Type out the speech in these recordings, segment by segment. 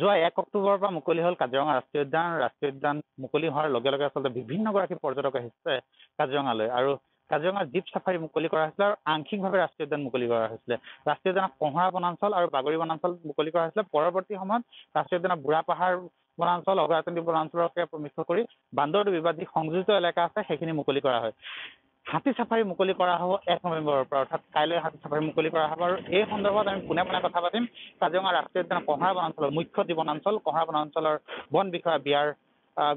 যোৱা এক অক্টোবৰৰ পৰা মুকলি হ'ল কাজিৰঙা ৰাষ্ট্ৰীয় উদ্যান ৰাষ্ট্ৰীয় উদ্যান মুকলি হোৱাৰ লগে লগে আচলতে বিভিন্ন গৰাকী পৰ্যটক আহিছে কাজিৰঙালৈ আৰু কাজিৰঙা জীপ চাফাৰী মুকলি কৰা হৈছিলে আৰু আংশিকভাৱে ৰাষ্ট্ৰীয় উদ্যান মুকলি কৰা হৈছিলে ৰাষ্ট্ৰীয় উদ্যানত কহৰা বনাঞ্চল আৰু বাগৰি বনাঞ্চল মুকলি কৰা হৈছিলে পৰৱৰ্তী সময়ত ৰাষ্ট্ৰীয় উদ্যানত বুঢ়া পাহাৰ বনাঞ্চল অগ্ৰাতন্ত্ৰী বনাঞ্চলকে মিশ্ৰ কৰি বান্দৰ বিবাদী সংযোজিত এলেকা আছে সেইখিনি মুকলি কৰা হয় হাতী চাফাৰী মুকলি কৰা হ'ব এক নৱেম্বৰৰ পৰা অৰ্থাৎ কাইলৈ হাতী চাফাৰী মুকলি কৰা হ'ব আৰু এই সন্দৰ্ভত আমি পোনে পোনে কথা পাতিম কাজিৰঙা ৰাষ্ট্ৰীয় উদ্যান কঁহৰা বনাঞ্চলৰ মুখ্য জীৱনাঞ্চল কঁহৰা বনাঞ্চলৰ বন বিষয়া বি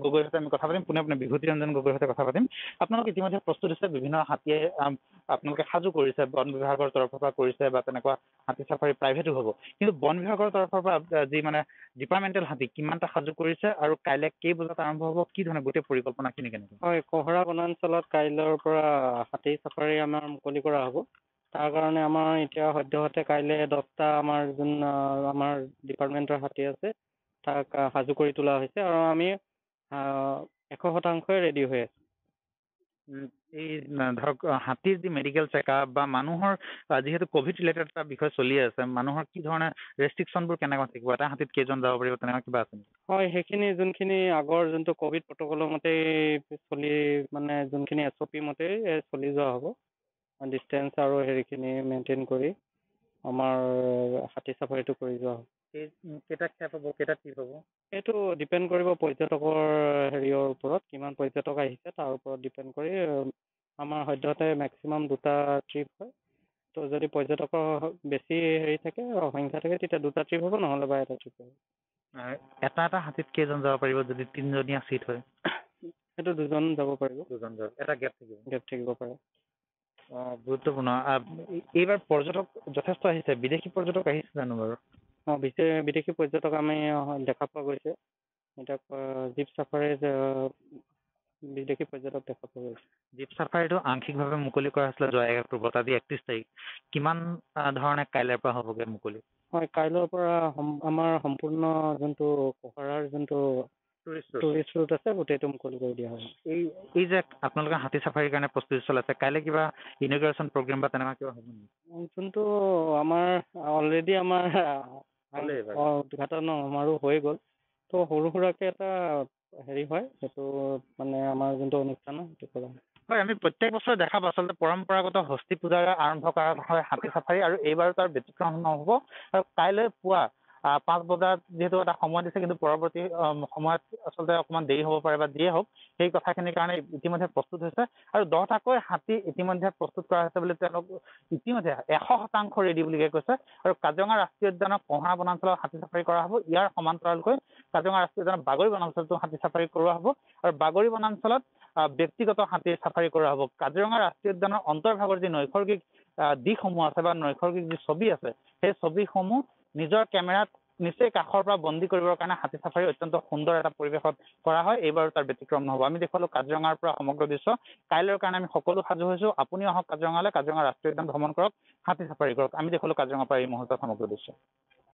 গগৈৰ সৈতে আমি কথা পাতিম পোনে পোনে বিভূতি ৰঞ্জন গগৈৰ সৈতে কথা পাতিম আপোনালোকে ইতিমধ্যে প্ৰস্তুত হৈছে বিভিন্ন হাতীয়ে আপোনালোকে সাজু কৰিছে বন বিভাগৰ তৰফৰ পৰা কৰিছে বা তেনেকুৱা হাতী চাফাৰী প্ৰাইভেটো হ'ব কিন্তু বন বিভাগৰ তৰফৰ পৰা যি মানে ডিপাৰ্টমেণ্টেল হাতী কিমানটা সাজু কৰিছে আৰু কাইলৈ কেই বজাত আৰম্ভ হ'ব কি ধৰণে গোটেই পৰিকল্পনাখিনি কেনেকৈ হয় কহৰা বনাঞ্চলত কাইলৈৰ পৰা হাতী চাফাৰী আমাৰ মুকলি কৰা হ'ব তাৰ কাৰণে আমাৰ এতিয়া সদ্যহতে কাইলৈ দহটা আমাৰ যোন আমাৰ ডিপাৰ্টমেণ্টৰ হাতী আছে তাক সাজু কৰি তোলা হৈছে আৰু আমি এশ শতাংশই ৰেডি হৈ আছে এই ধৰক হাতীৰ যি মেডিকেল চেক আপ বা মানুহৰ যিহেতু ক'ভিড ৰিলেটেড এটা বিষয় চলি আছে মানুহৰ কি ধৰণে ৰেষ্ট্ৰিকশ্যনবোৰ কেনেকুৱা থাকিব এটা হাতীত কেইজন যাব পাৰিব তেনেকুৱা কিবা আছে হয় সেইখিনি যোনখিনি আগৰ যোনটো ক'ভিড প্ৰট'কলৰ মতে চলি মানে যোনখিনি এছ অ' মতে চলি যোৱা হ'ব ডিষ্টেঞ্চ আৰু হেৰিখিনি মেইনটেইন কৰি আমাৰ হাতী চাফাৰীটো কৰি যোৱা হ'ব কেইটা ষ্টেপ হ'ব কেইটা ট্ৰিপ হ'ব এইটো ডিপেণ্ড কৰিব পৰ্যটকৰ হেৰিয়ৰ ওপৰত কিমান পৰ্যটক আহিছে তাৰ ওপৰত ডিপেণ্ড কৰি আমাৰ সদ্যহতে মেক্সিমাম দুটা ট্ৰিপ হয় তো যদি পৰ্যটকৰ বেছি হেৰি থাকে সংখ্যা থাকে তেতিয়া দুটা ট্ৰিপ হ'ব নহ'লে বা এটা ট্ৰিপ হ'ব এটা এটা হাতীত কেইজন যাব পাৰিব যদি তিনিজনীয়া ছিট হয় সেইটো দুজন যাব পাৰিব দুজন যাব এটা গেপ থাকিব গেপ থাকিব পাৰে অঁ গুৰুত্বপূৰ্ণ এইবাৰ পৰ্যটক যথেষ্ট আহিছে বিদেশী পৰ্যটক আহিছে জানো বাৰু বিদেশী পৰ্যটক আমি দেখা পোৱা গৈছে এতিয়া জীপ চাফাৰীত বিদেশী পৰ্যটক দেখা পোৱা গৈছে জীপ চাফাৰীটো আংশিকভাৱে মুকলি কৰা হৈছিলে যোৱা এক অক্টোবৰত আজি একত্ৰিছ তাৰিখ কিমান ধৰণে কাইলৈৰ পৰা হ'বগৈ মুকলি হয় কাইলৈৰ পৰা আমাৰ সম্পূৰ্ণ যোনটো কহাৰাৰ যোনটো টুৰিষ্ট ৰুট আছে গোটেইটো মুকলি কৰি দিয়া হয় এই যে আপোনালোকে হাতী চাফাৰীৰ কাৰণে প্ৰস্তুতি চলাইছে কাইলৈ কিবা ইনগ্ৰেশ্যন প্ৰগ্ৰেম বা তেনেকুৱা কিবা হ'ব নেকি যোনটো আমাৰ অলৰেডি আমাৰ উদঘাটন আমাৰো হৈ গল তো সৰু সুৰাকে এটা হেৰি হয় সেইটো মানে আমাৰ যোনটো অনুষ্ঠান সেইটো কলাম হয় আমি প্ৰত্যেক বছৰে দেখা পাওঁ আচলতে পৰম্পৰাগত হস্তী পূজাৰে আৰম্ভ কৰা হয় হাতী চাফাৰী আৰু এইবাৰো তাৰ ব্যতিক্ৰম নহ'ব আৰু কাইলৈ পুৱা পাঁচ বজাত যিহেতু এটা সময় দিছে কিন্তু পৰৱৰ্তী সময়ত আচলতে অকণমান দেৰি হ'ব পাৰে বা যিয়ে হওক সেই কথাখিনিৰ কাৰণে ইতিমধ্যে প্ৰস্তুত হৈছে আৰু দহটাকৈ হাতী ইতিমধ্যে প্ৰস্তুত কৰা হৈছে বুলি তেওঁলোক ইতিমধ্যে এশ শতাংশ ৰেডি বুলি কৈছে আৰু কাজিৰঙা ৰাষ্ট্ৰীয় উদ্যানৰ কহা বনাঞ্চলত হাতী চাফাৰী কৰা হ'ব ইয়াৰ সমান্তৰালকৈ কাজিৰঙা ৰাষ্ট্ৰীয় উদ্যানত বাগৰি বনাঞ্চলতো হাতী চাফাৰী কৰোৱা হ'ব আৰু বাগৰি বনাঞ্চলত ব্যক্তিগত হাতী চাফাৰী কৰা হ'ব কাজিৰঙা ৰাষ্ট্ৰীয় উদ্যানৰ অন্তৰ্ভাগৰ যি নৈসৰ্গিক দিশসমূহ আছে বা নৈসৰ্গিক যি ছবি আছে সেই ছবিসমূহ নিজৰ কেমেৰাত নিচেই কাষৰ পৰা বন্দী কৰিবৰ কাৰণে হাতী চাফাৰী অত্যন্ত সুন্দৰ এটা পৰিৱেশত কৰা হয় এইবাৰো তাৰ ব্যতিক্ৰম নহব আমি দেখুৱালো কাজিৰঙাৰ পৰা সমগ্ৰ দৃশ্য কাইলৈৰ কাৰণে আমি সকলো সাজু হৈছো আপুনিও আহক কাজিৰঙালৈ কাজিৰঙা ৰাষ্ট্ৰীয় উদ্যান ভ্ৰমণ কৰক হাতী চাফাৰী কৰক আমি দেখুৱালো কাজিৰঙাৰ পৰা এই মুহূৰ্তত সমগ্ৰ দৃশ্য